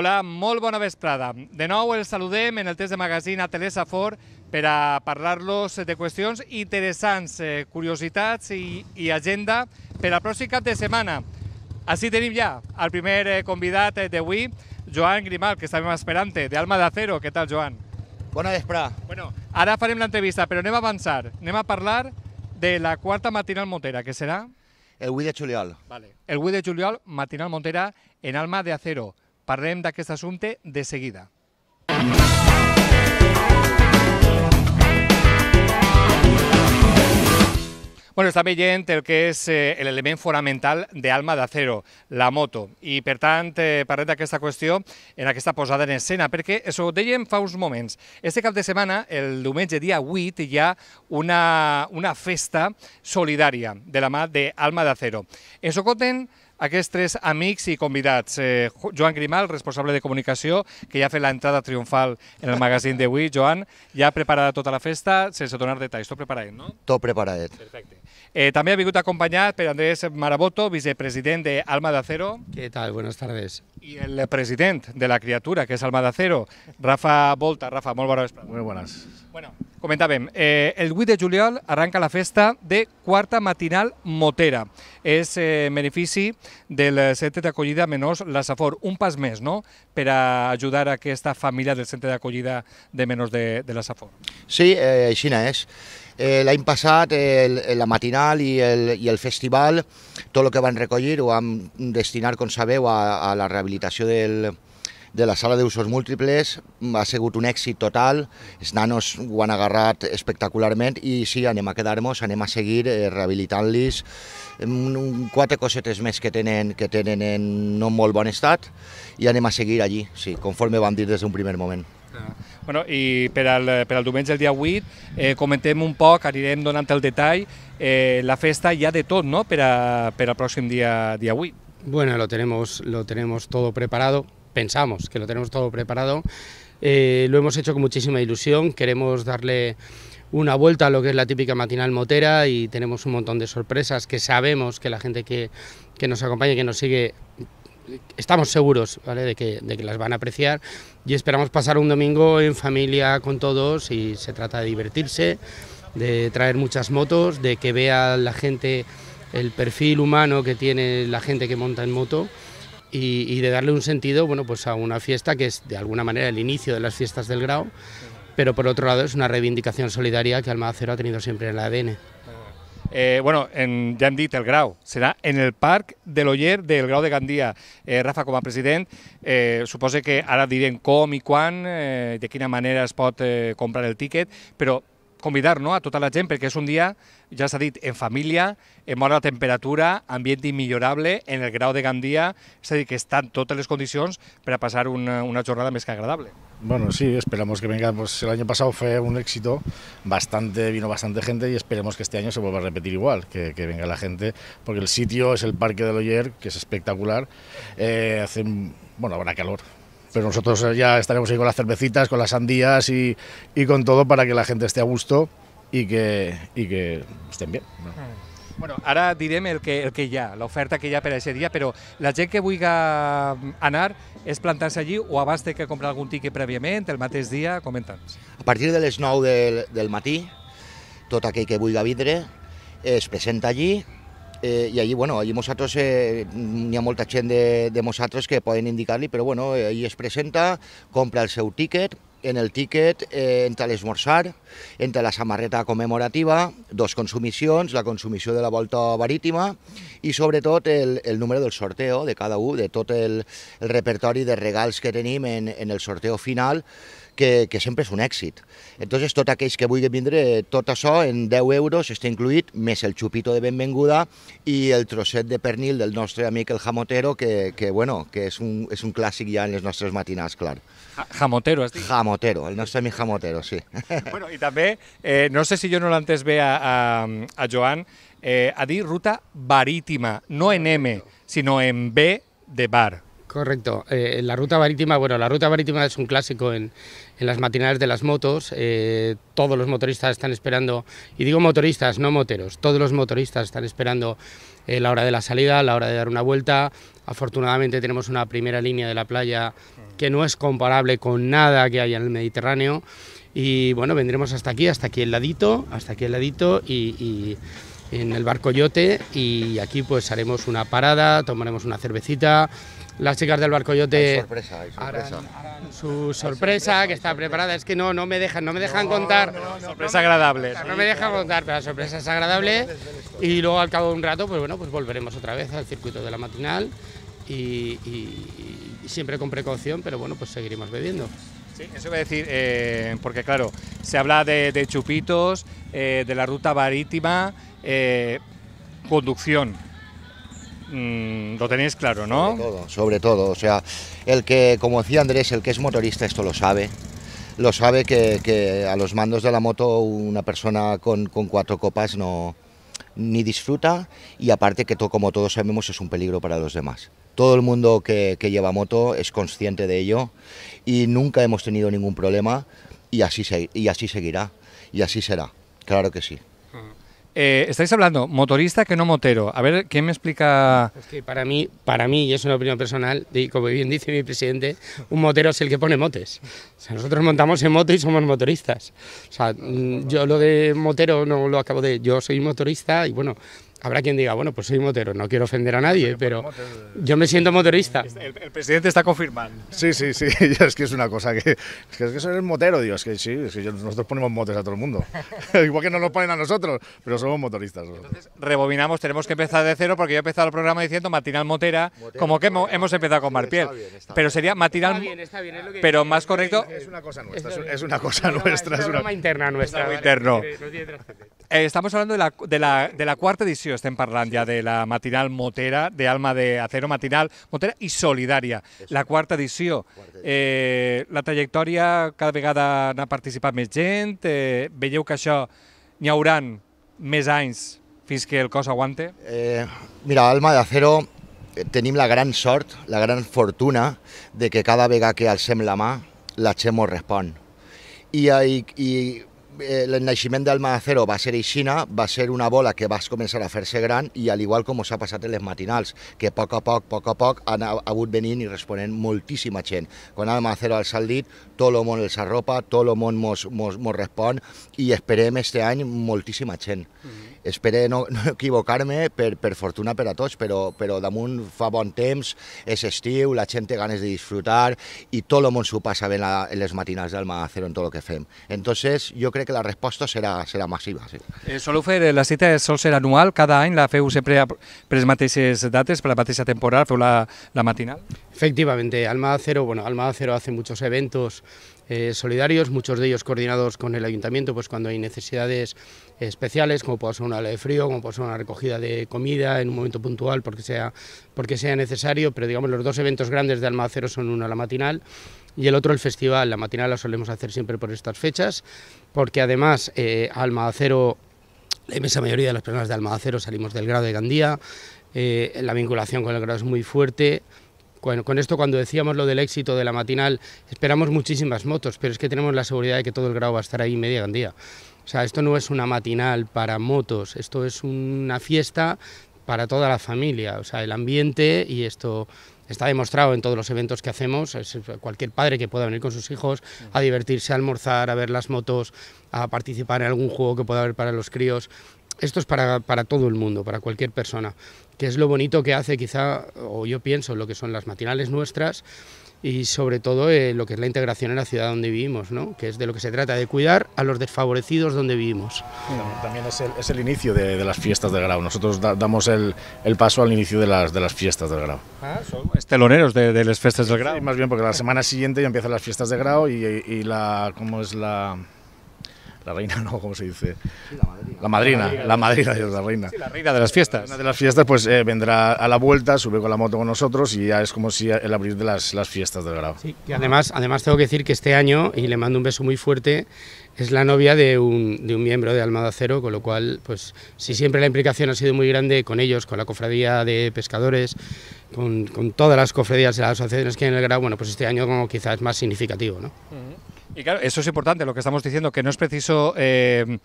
Hola, molt bona vesprada. De nou els saludem en el test de magazine a Telesafor per a parlar-los de qüestions interessants, eh, curiositats i, i agenda per al pròxim cap de setmana. Així tenim ja el primer eh, convidat d'avui, Joan Grimal, que estàvem esperant, de Alma de Acero. Què tal, Joan? Bona vesprada. Bueno, ara farem l'entrevista, però anem a avançar. Anem a parlar de la quarta matinal Montera, que serà? El 8 de juliol. Vale. El 8 de juliol, matinal Montera, en Alma de Acero. Parlem d'aquest assumpte de seguida. Bueno, està veient el que és eh, l'element fonamental d'Alma d'Acero, la moto, i per tant eh, parlem d'aquesta qüestió en aquesta posada en escena, perquè això ho dèiem fa uns moments. Este cap de setmana, el diumenge dia 8, hi ha una, una festa solidària de la mà d'Alma d'Acero. Ens ho conten aquests tres amics i convidats. Eh, Joan Grimal, responsable de comunicació, que ja ha fet l'entrada triomfal en el magazín d'avui. Joan, ja preparada tota la festa, sense donar detalls. Tot preparat, no? Tot preparat. Perfecte. Eh, també ha vingut acompanyat per Andrés Maraboto, vicepresident de Alma de Acero. Què tal? Buenas tardes. I el president de la criatura, que és Alma de Acero, Rafa Volta. Rafa, bona vesprada. Molt bones. Bueno, comentàvem, eh, el 8 de juliol arranca la festa de Quarta Matinal Motera. És eh, benefici del centre d'acollida menors La Safor. Un pas més, no?, per a ajudar a aquesta família del centre d'acollida de menors de, de La Safor. Sí, eh, així és. Eh, L'any passat, eh, la matinal i el, i el festival, tot el que van recollir ho vam destinar, com sabeu, a, a la rehabilitació del, de la sala d'usos múltiples ha sigut un èxit total, els nanos ho han agarrat espectacularment i sí, anem a quedar-nos, anem a seguir eh, rehabilitant-los mm, quatre cosetes més que tenen, que tenen en no molt bon estat i anem a seguir allí, sí, conforme vam dir des d'un primer moment. Ah. Bueno, y per al, per al diumenge, el dia 8, eh, un poco, anirem donant el detalle, eh, la festa ya de todo, no?, pero a, per día pròxim dia, dia 8. Bueno, lo tenemos, lo tenemos todo preparado, pensamos que lo tenemos todo preparado, eh, lo hemos hecho con muchísima ilusión, queremos darle una vuelta a lo que es la típica matinal motera y tenemos un montón de sorpresas que sabemos que la gente que, que nos acompaña, que nos sigue, estamos seguros de, que, las van a apreciar y esperamos pasar un domingo en familia con todos y se trata de divertirse, de traer muchas motos, de que vea la gente el perfil humano que tiene la gente que monta en moto y, de darle un sentido bueno, pues a una fiesta que es de alguna manera el inicio de las fiestas del Grau, pero por otro lado es una reivindicación solidaria que almacero ha tenido siempre en el ADN. Eh, bueno, en, ja hem dit el grau, serà en el Parc de l'Oller del Grau de Gandia. Eh, Rafa, com a president, eh, suposa que ara direm com i quan, eh, de quina manera es pot eh, comprar el tiquet, però convidar no, a tota la gent perquè és un dia, ja s'ha dit, en família, en bona temperatura, ambient immillorable, en el grau de Gandia, és a dir, que estan totes les condicions per a passar una, una jornada més que agradable. Bueno, sí, esperamos que venga, pues el año pasado fue un éxito, bastante, vino bastante gente y esperemos que este año se vuelva a repetir igual, que, que venga la gente, porque el sitio es el Parque de Loyer, que es espectacular, eh, hace, bueno, habrá calor, Pero nosotros eh, ya estaremos ahí con las cervecitas, con las sandías y, y con todo para que la gente esté a gusto y que, y que estén bien. ¿no? Bueno, ara direm el que, el que hi ha, l'oferta que hi ha per a aquest dia, però la gent que vulgui anar és plantar-se allí o abans de que comprar algun tiquet prèviament, el mateix dia, comenta'ns. A partir de les 9 del, del matí, tot aquell que vulgui vindre es presenta allí, Eh, I allí, bueno, allí nosaltres, eh, hi ha molta gent de, de nosaltres que poden indicar-li, però bueno, eh, allí es presenta, compra el seu tíquet, en el tíquet eh, entra l'esmorzar, entra la samarreta commemorativa, dos consumicions, la consumició de la volta marítima i sobretot el, el número del sorteo de cada un, de tot el, el repertori de regals que tenim en, en el sorteo final, que, que sempre és un èxit. Entonces, tot aquells que vulguin vindre, tot això en 10 euros està incluït, més el xupito de benvinguda i el trosset de pernil del nostre amic el jamotero, que, que bueno, que és un, és un clàssic ja en les nostres matinals, clar. Ja, jamotero, has dit? Jamotero, el nostre amic jamotero, sí. Bueno, i també, eh, no sé si jo no l'he entès bé a, a, a Joan, eh, a dir ruta barítima, no en M, sinó en B de bar. Correcto. Eh, la ruta marítima, bueno, la ruta marítima es un clásico en, en las matinales de las motos. Eh, todos los motoristas están esperando, y digo motoristas, no moteros, todos los motoristas están esperando eh, la hora de la salida, la hora de dar una vuelta. Afortunadamente tenemos una primera línea de la playa que no es comparable con nada que haya en el Mediterráneo. Y bueno, vendremos hasta aquí, hasta aquí el ladito, hasta aquí el ladito y, y en el barco Yote y aquí pues haremos una parada, tomaremos una cervecita, las chicas del Barcoyote sorpresa, su sorpresa, que está preparada. Es que no, no me dejan, no me dejan contar. sorpresa agradable. No me dejan contar, pero la sorpresa es agradable. Y luego al cabo de un rato, pues bueno, pues volveremos otra vez al circuito de la matinal y, siempre con precaución, pero bueno, pues seguiremos bebiendo. Sí, eso iba a decir, eh, porque claro, se habla de, chupitos, eh, de la ruta marítima, eh, conducción Mm, lo tenéis claro, ¿no? Sobre todo, sobre todo. O sea, el que, como decía Andrés, el que es motorista esto lo sabe. Lo sabe que, a los mandos de la moto una persona con, cuatro copas no ni disfruta y aparte que todo, como todos sabemos es un peligro para los demás. Todo el mundo que, lleva moto es consciente de ello y nunca hemos tenido ningún problema y así, y así seguirá y así será. Claro que sí. Eh, estáis hablando motorista que no motero. A ver, ¿quién me explica? Es que para mí, para mí, y es una opinión personal, y como bien dice mi presidente, un motero es el que pone motes. O sea, nosotros montamos en moto y somos motoristas. O sea, mm, yo lo de motero no lo acabo de. Yo soy motorista y bueno, Habrá quien diga, bueno, pues soy motero, no quiero ofender a nadie, pero yo me siento motorista. El, presidente está confirmando. Sí, sí, sí, es que es una cosa que... Es que, es que motero, dios, es que sí, es que nosotros ponemos motes a todo el mundo. Igual que nos lo ponen a nosotros, pero somos motoristas. Entonces, rebobinamos, tenemos que empezar de cero, porque yo he empezado el programa diciendo matinal motera, como que hemos, empezado con Marpiel. pero sería matinal... Está bien, está bien, es pero más correcto... Es una cosa nuestra, es, una cosa nuestra. Es una interna nuestra. Interno. Eh, estamos hablando de la, de, la, de la quarta edició, estem parlant ja de la matinal Motera, de Alma de Acero Matinal, Motera i Solidària, la quarta edició. Eh, la trajectòria cada vegada n'ha participat més gent, eh, veieu que això n'hi hauran més anys fins que el cos aguante? Eh, mira, Alma de Acero eh, tenim la gran sort, la gran fortuna de que cada vegada que alcem la mà, la Xemo respon. I, eh, i, i eh, el naixement del Magacero va ser aixina, va ser una bola que vas començar a fer-se gran i al igual com s'ha passat en les matinals, que a poc a poc, a poc a poc, han hagut venint i responent moltíssima gent. Quan el Macero els el dit, tot el món els arropa, tot el món mos, mos, mos respon i esperem este any moltíssima gent. Mm -hmm Espero no, no equivocar-me, per, per fortuna per a tots, però, però damunt fa bon temps, és estiu, la gent té ganes de disfrutar i tot el món s'ho passa bé en, la, en les matinals del Magacero en tot el que fem. Entonces, jo crec que la resposta serà, serà massiva. Sí. Eh, soleu fer, eh, la cita sol ser anual, cada any la feu sempre per les mateixes dates, per la mateixa temporada, feu la, la matinal? Efectivamente, Alma Acero, bueno, Alma Acero hace muchos eventos eh, solidarios, muchos de ellos coordinados con el ayuntamiento, pues cuando hay necesidades especiales, como puede ser una ola de frío, como puede ser una recogida de comida en un momento puntual porque sea, porque sea necesario, pero digamos los dos eventos grandes de Alma Acero son uno la matinal y el otro el festival, la matinal la solemos hacer siempre por estas fechas, porque además eh, Alma la inmensa mayoría de las personas de Alma Acero salimos del grado de Gandía, eh, la vinculación con el grado es muy fuerte, con esto cuando decíamos lo del éxito de la matinal, esperamos muchísimas motos, pero es que tenemos la seguridad de que todo el grado va a estar ahí media día. O sea, esto no es una matinal para motos, esto es una fiesta para toda la familia, o sea, el ambiente y esto está demostrado en todos los eventos que hacemos, eh, cualquier padre que pueda venir con sus hijos a divertirse, a almorzar, a ver las motos, a participar en algún juego que pueda haber para los críos, esto es para, para, todo el mundo, para cualquier persona, que es lo bonito que hace quizá, o yo pienso, lo que son las matinales nuestras y sobre todo eh, lo que es la integración en la ciudad donde vivimos, ¿no? que es de lo que se trata, de cuidar a los desfavorecidos donde vivimos. También es el, es el inicio de, de, las fiestas del grado. nosotros damos el, el, paso al inicio de las, de las fiestas del grado. Ah, son teloneros de, de, las fiestas del grado. más bien porque la semana siguiente ya empiezan las fiestas de grado y, y la, ¿cómo es la...? la reina no, ¿cómo se dice? la madrina. La madrina, la madrina, la reina. Sí, la reina de las fiestas. La de las fiestas, pues eh, vendrá a la vuelta, sube con la moto con nosotros y ya es como si el abrir de las, las fiestas del Grau. Sí, además, además tengo que decir que este año, y le mando un beso muy fuerte, es la novia de un, de un miembro de Almada Cero, con lo cual, pues si siempre la implicación ha sido muy grande con ellos, con la cofradía de pescadores, con, todas las cofradías de las asociaciones que hay en el grado, bueno, pues este año como quizás es más significativo, ¿no? Y claro, eso es importante, lo que estamos diciendo, que no es preciso eh,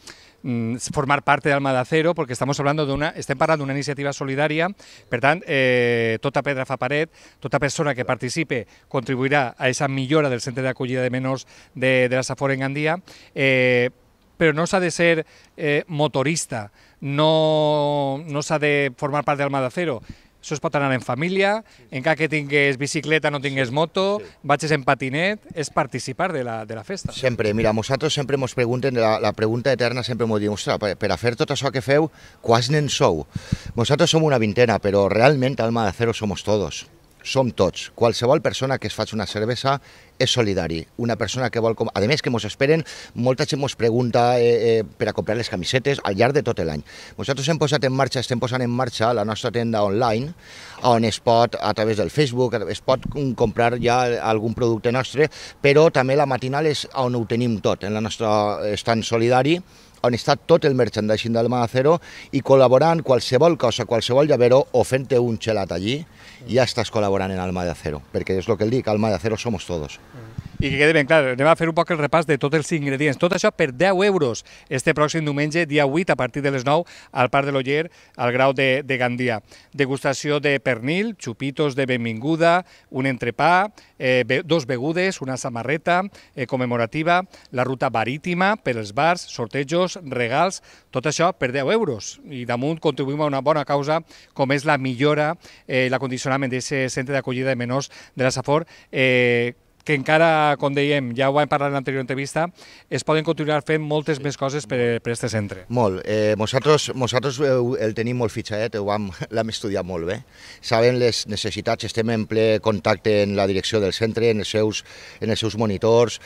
mm, formar parte de Alma de Acero, porque estamos hablando de una, está una iniciativa solidaria, eh, toda pedra fa toda persona que participe contribuirá a esa millora del centro de acogida de, de la Safor en Gandía, eh, pero no no ha de ser motorista, no, se ha de formar parte Alma de Acero, això es pot anar en família, encara que tingués bicicleta, no tingués moto, vagis en patinet, és participar de la, de la festa. Sempre, mira, nosaltres sempre ens pregunten, la, la pregunta eterna sempre ens diuen, ostres, per, per a fer tot això que feu, quants nens sou? Nosaltres som una vintena, però realment alma de cero som tots som tots. Qualsevol persona que es faci una cervesa és solidari. Una persona que vol... Com... A més, que ens esperen, molta gent ens pregunta eh, eh, per a comprar les camisetes al llarg de tot l'any. Nosaltres hem posat en marxa, estem posant en marxa la nostra tenda online, on es pot, a través del Facebook, es pot comprar ja algun producte nostre, però també la matinal és on ho tenim tot, en la nostra estant solidari, on està tot el merchandising del Magacero i col·laborant qualsevol cosa, qualsevol llavero o fent-te un xelat allí, ja estàs col·laborant en Alma de Acero, perquè és el que el dic, Alma de Acero somos todos. Mm. I que quedi ben clar, anem a fer un poc el repàs de tots els ingredients. Tot això per 10 euros este pròxim diumenge, dia 8, a partir de les 9, al Parc de l'Oller, al grau de, de Gandia. Degustació de pernil, xupitos de benvinguda, un entrepà, eh, dos begudes, una samarreta eh, commemorativa, la ruta barítima per als bars, sortejos, regals, tot això per 10 euros. I damunt contribuïm a una bona causa com és la millora, eh, l'acondicionament d'aquest centre d'acollida de menors de la Safor, eh, que encara, com dèiem, ja ho vam parlar en l'anterior entrevista, es poden continuar fent moltes més coses per, per este centre. Molt. Eh, nosaltres, nosaltres eh, el tenim molt fitxadet, eh, l'hem estudiat molt bé. Saben les necessitats, estem en ple contacte en la direcció del centre, en els seus, en els seus monitors,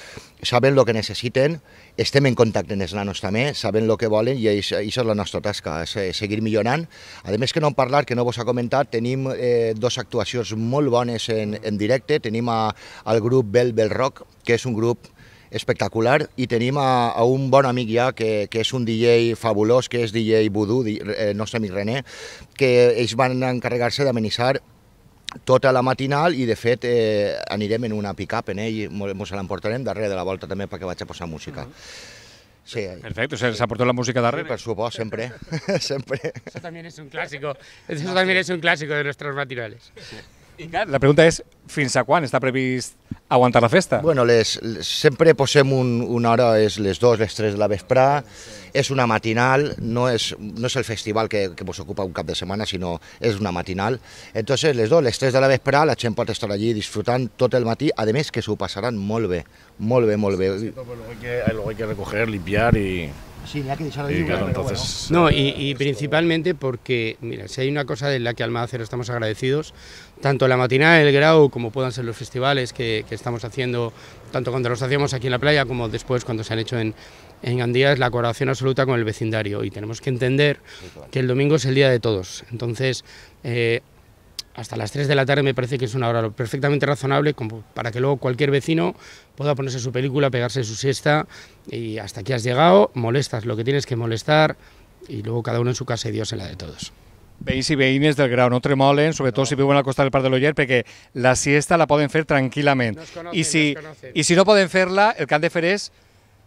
saben el que necessiten estem en contacte amb els nanos també, saben el que volen i això és la nostra tasca, és eh, seguir millorant. A més que no hem parlat, que no vos ha comentat, tenim eh, dos actuacions molt bones en, en directe, tenim a, al grup Bell Bell Rock, que és un grup espectacular i tenim a, a un bon amic ja que, que és un DJ fabulós, que és DJ Voodoo, di, eh, nostre amic René, que ells van encarregar-se d'amenitzar tota la matinal i de fet eh, anirem en una pick-up en ell, mos l'emportarem darrere de la volta també perquè vaig a posar música. Uh mm-hmm. -huh. Sí. Perfecto, o sea, se aportó la música de sí, por supuesto, siempre, siempre. Eso también es un clásico. Eso también es un clásico de nuestros matinales. Sí. I clar, la pregunta és, fins a quan està previst aguantar la festa? Bueno, les, les sempre posem un, una hora, és les 2, les 3 de la vesprà, és una matinal, no és, no és el festival que, que vos ocupa un cap de setmana, sinó és una matinal. Entonces, les 2, les 3 de la vesprà, la gent pot estar allí disfrutant tot el matí, a més que s'ho passaran molt bé, molt bé, molt bé. Sí, lo hay que recoger, limpiar i... Y... Sí, ya que No, y, principalmente porque, mira, si hay una cosa de la que Almagacero estamos agradecidos, tanto la matinada del Grau como puedan ser los festivales que, estamos haciendo, tanto cuando los hacíamos aquí en la playa como después cuando se han hecho en, en Andía, es la colaboración absoluta con el vecindario. Y tenemos que entender que el domingo es el día de todos. Entonces, eh, hasta las 3 de la tarde me parece que es una hora perfectamente razonable para que luego cualquier vecino pueda ponerse su película, pegarse su siesta y hasta aquí has llegado, molestas lo que tienes que molestar y luego cada uno en su casa y Dios en la de todos. Veis y veines del Grau, no tremolen, sobre todo si viuen al costa del par de l'Oller, porque la siesta la pueden hacer tranquilamente y si, no pueden si no pueden hacerla, el can de ferés...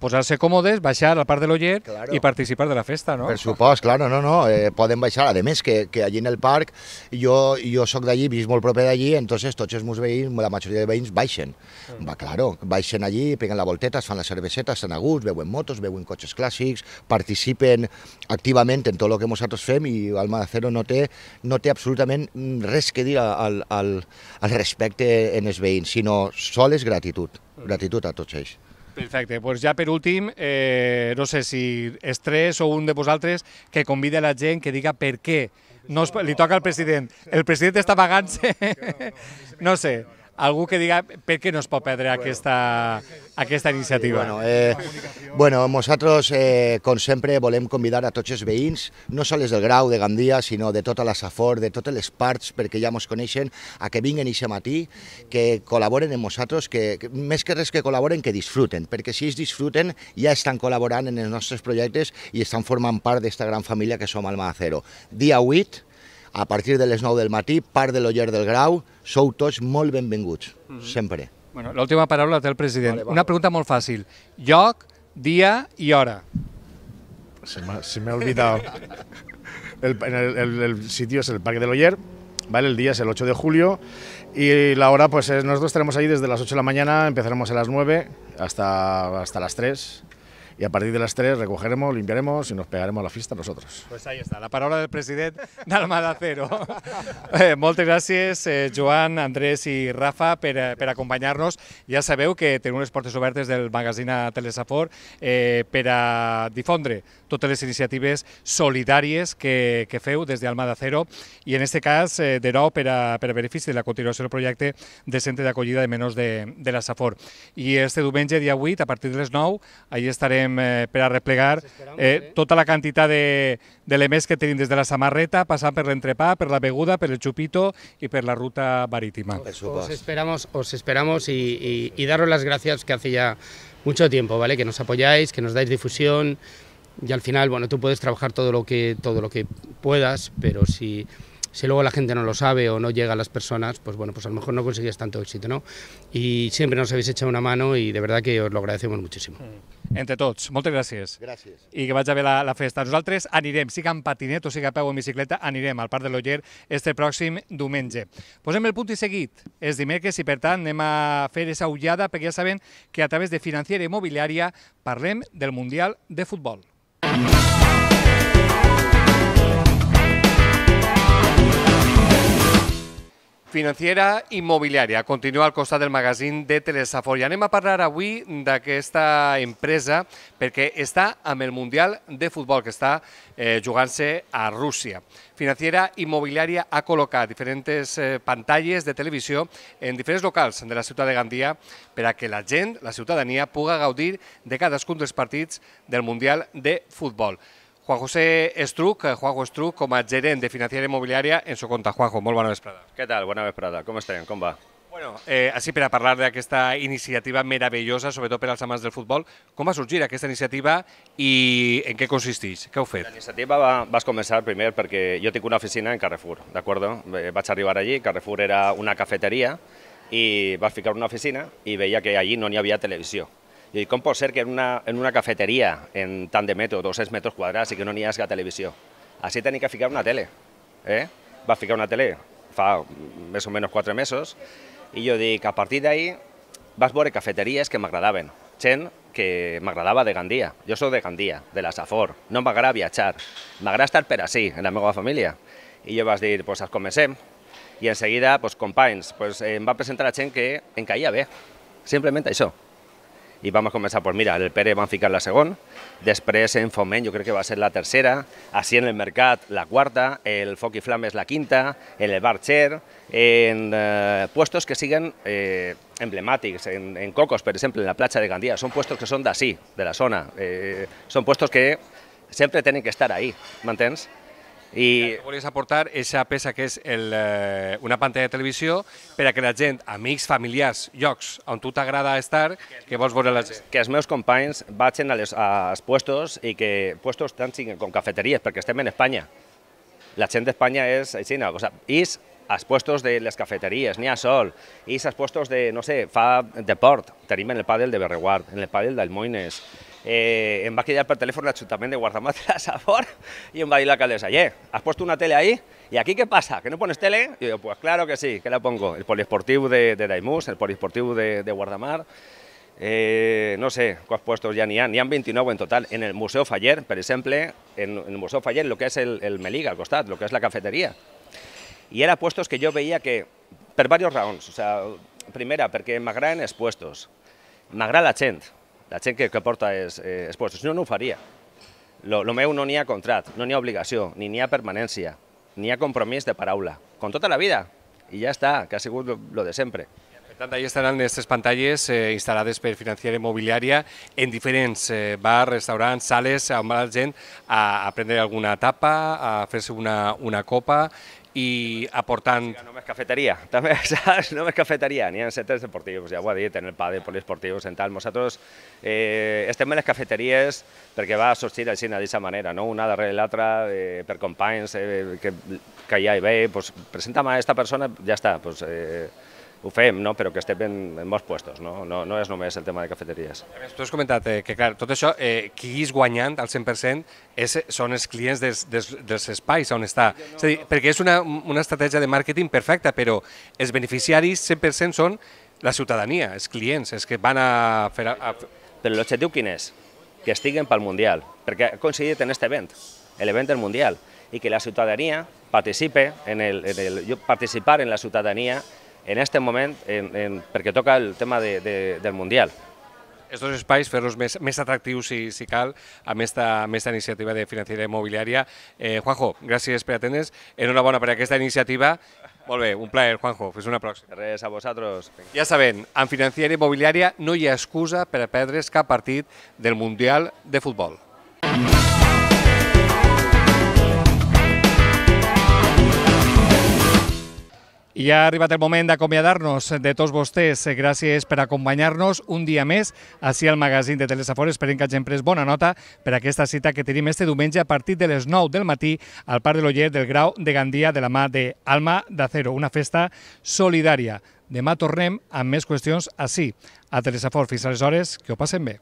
posar-se còmodes, baixar al parc de l'Oller claro. i participar de la festa, no? Per supost, clar, no, no, eh, poden baixar, a més que, que allí en el parc, jo, jo sóc d'allí, visc molt proper d'allí, entonces tots els meus veïns, la majoria de veïns baixen, mm. va, claro, baixen allí, peguen la volteta, es fan les cervesetes, estan a gust, veuen motos, veuen cotxes clàssics, participen activament en tot el que nosaltres fem i el Madacero no té, no té absolutament res que dir al, al, al respecte en els veïns, sinó sol és gratitud, mm. gratitud a tots ells. Perfecte, doncs pues ja per últim, eh, no sé si és tres o un de vosaltres que convida la gent que diga per què no es, li toca al president. El president està pagant-se, no sé algú que diga per què no es pot perdre aquesta, aquesta iniciativa. bueno, eh, bueno, nosaltres, eh, com sempre, volem convidar a tots els veïns, no sols del Grau, de Gandia, sinó de tota la Safor, de totes les parts, perquè ja ens coneixen, a que vinguin aquest matí, que col·laboren amb nosaltres, que, que, més que res que col·laboren, que disfruten, perquè si ells disfruten ja estan col·laborant en els nostres projectes i estan formant part d'esta gran família que som al Acero. Dia 8, a partir de les 9 del matí, part de l'Oller del Grau, sou tots molt benvinguts, mm -hmm. sempre. Bueno, L'última paraula té el president. Vale, vale. Una pregunta molt fàcil. Lloc, dia i hora. Se me oblidat. El, el, el, el, sitio és el Parc de l'Oller, ¿vale? El dia és el 8 de julio y la hora, pues nosotros estaremos ahí desde las 8 de la mañana, empezaremos a las 9 hasta, hasta las 3 y a partir de las 3 recogeremos, limpiaremos y nos pegaremos a la fiesta nosotros. Pues ahí está, la palabra del presidente d'Almada Cero. eh, moltes gràcies, eh, Joan, Andrés i Rafa, per, eh, per acompanyar-nos. Ja sabeu que tenim les portes obertes del magazine Telesafor eh, per a difondre totes les iniciatives solidàries que, que feu des de Cero i en aquest cas, eh, de nou, per a, per a benefici de la continuació del projecte de centre d'acollida de menors de, de la Safor. I este diumenge, dia 8, a partir de les 9, allà estarem Em, eh, para replegar pues eh, eh. toda la cantidad de, mes que tenéis desde la samarreta, por per Entrepá, por la beguda, por el Chupito y por la ruta marítima. Pues os, esperamos, os esperamos y, daros las gracias que hace ya mucho tiempo, ¿vale? Que nos apoyáis, que nos dais difusión y al final, bueno, tú puedes trabajar todo lo que, todo lo que puedas, pero si... si luego la gente no lo sabe o no llega a las personas, pues bueno, pues a lo mejor no consigues tanto éxito, ¿no? Y siempre nos habéis echado una mano y de verdad que os lo agradecemos muchísimo. Mm. Entre tots, moltes gràcies. Gràcies. I que a veure la, la festa. Nosaltres anirem, siga en patinet o siga a peu o en bicicleta, anirem al Parc de l'Oller este pròxim diumenge. Posem el punt i seguit. És dimecres i, per tant, anem a fer esa ullada perquè ja saben que a través de financiera immobiliària parlem del Mundial de Futbol. Mm -hmm. Financiera immobiliària. Continua al costat del magazín de Telesafor. I anem a parlar avui d'aquesta empresa perquè està amb el Mundial de Futbol que està eh, jugant-se a Rússia. Financiera immobiliària ha col·locat diferents eh, pantalles de televisió en diferents locals de la ciutat de Gandia per a que la gent, la ciutadania, puga gaudir de cadascun dels partits del Mundial de Futbol. Juan José Estruc, eh, Juanjo Estruc, com a gerent de financiera immobiliària en Soconta. Juanjo, molt bona vesprada. Què tal? Bona vesprada. Com estem? Com va? Bueno, eh, així per a parlar d'aquesta iniciativa meravellosa, sobretot per als amants del futbol, com va sorgir aquesta iniciativa i en què consisteix? Què heu fet? La iniciativa va, vas començar primer perquè jo tinc una oficina en Carrefour, d'acord? Vaig arribar allí, Carrefour era una cafeteria, i vaig ficar una oficina i veia que allí no n'hi havia televisió. y con por ser que en una, en una cafetería en tan de metro, seis metros cuadrados y que no ni televisión? televisión así tenía que fijar una tele. Eh? a fijar una tele fa más o menos meses y yo yo que a partir de ahí, vas ver cafeterías que me agradaban Chen que me agradaba de Gandía Yo soy de Gandía de la Safor. No me viajar. Me agrada estar per así en la mejor familia. Y yo vas a decir pues, con Y enseguida, enseguida pues, pines pues, em va a presentar a Chen que caía ve Simplemente eso. Y vamos a comenzar, pues mira, el Pere van ficar la segunda, después en Fomen yo creo que va a ser la tercera, así en el Mercat la cuarta el Foki y Flam la quinta, en el Barcher, en eh, puestos que siguen eh, emblemáticos, en, Cocos, por ejemplo, en la placha de Gandía, son puestos que son de así, de la zona, eh, son puestos que siempre tienen que estar ahí, mantén. I volies aportar aquesta peça que és el, eh, una pantalla de televisió per a que la gent, amics, familiars, llocs on tu t'agrada estar, que vols veure la gent. Que els meus companys vagin als, als puestos i que puestos tant siguin com cafeteries, perquè estem en Espanya. La gent d'Espanya és així, o sigui, és als puestos de les cafeteries, n'hi ha sol, i als puestos de, no sé, fa deport. Tenim en el pàdel de Berreguard, en el pàdel d'Almoines, Eh, en por teléfono también de Guardamar a Sabor y en em Baila dir has puesto una tele ahí? ¿Y aquí qué pasa? ¿Que no pones tele?» Y yo, «Pues claro que sí, que la pongo? El poliesportivo de, Daimus, el poliesportivo de, de Guardamar, eh, no sé has puestos ya ni han, ni han 29 en total. En el Museo Faller, por ejemplo, en, el Museo Faller, lo que es el, Meliga, al costado, lo que es la cafetería. Y era puestos que yo veía que, por varios razones, o sea, primera, porque Magra en puestos, Magra la gente. la gent que, que porta és, eh, esports, si no, no ho faria. Lo, lo meu no n'hi ha contrat, no n'hi ha obligació, ni n'hi ha permanència, n'hi ha compromís de paraula, com tota la vida, i ja està, que ha sigut lo, lo de sempre. Per tant, ahí estaran aquestes pantalles eh, instal·lades per financiar immobiliària en diferents eh, bars, restaurants, sales, on va la gent a, a prendre alguna tapa, a fer-se una, una copa, i aportant... O sigui, només cafeteria, també, saps? Només cafeteria, n'hi ha centres esportius, ja ho ha dit, en el pàdel, poliesportius, en tal. Nosaltres eh, estem en les cafeteries perquè va sorgir així d'aquesta manera, no? una darrere l'altra, eh, per companys eh, que, que ja hi ve, pues, presenta'm a aquesta persona, ja està, pues, eh, ho fem, no? però que estem en, en molts puestos, no? no? No és només el tema de cafeteries. A més, tu has comentat eh, que, clar, tot això, eh, qui és guanyant al 100% és, són els clients des, des, dels espais on està. És a dir, perquè és una, una estratègia de màrqueting perfecta, però els beneficiaris 100% són la ciutadania, els clients, els que van a fer... A... Però l'objectiu quin és? Que estiguen pel Mundial, perquè ha coincidit en aquest event, l'event del Mundial, i que la ciutadania participe en el, en el, participar en la ciutadania en este moment, en, en, perquè toca el tema de, de, del Mundial. Estos espais, fer-los més, més atractius si, si cal, amb esta, amb esta iniciativa de financiera immobiliària. Eh, Juanjo, gràcies per atendre's. Enhorabona per aquesta iniciativa molt bé, un plaer, Juanjo. Fins una pròxima. Res, a vosaltres. Ja saben, en financiera immobiliària no hi ha excusa per a perdre's cap partit del Mundial de Futbol. Mm I ja ha arribat el moment d'acomiadar-nos de tots vostès. Gràcies per acompanyar-nos un dia més així al magazín de Telesafor. Esperem que hagin pres bona nota per aquesta cita que tenim este diumenge a partir de les 9 del matí al Parc de l'Oller del Grau de Gandia de la mà de Alma d'Acero. Una festa solidària. Demà tornem amb més qüestions així, a Telesafor. Fins aleshores, que ho passen bé.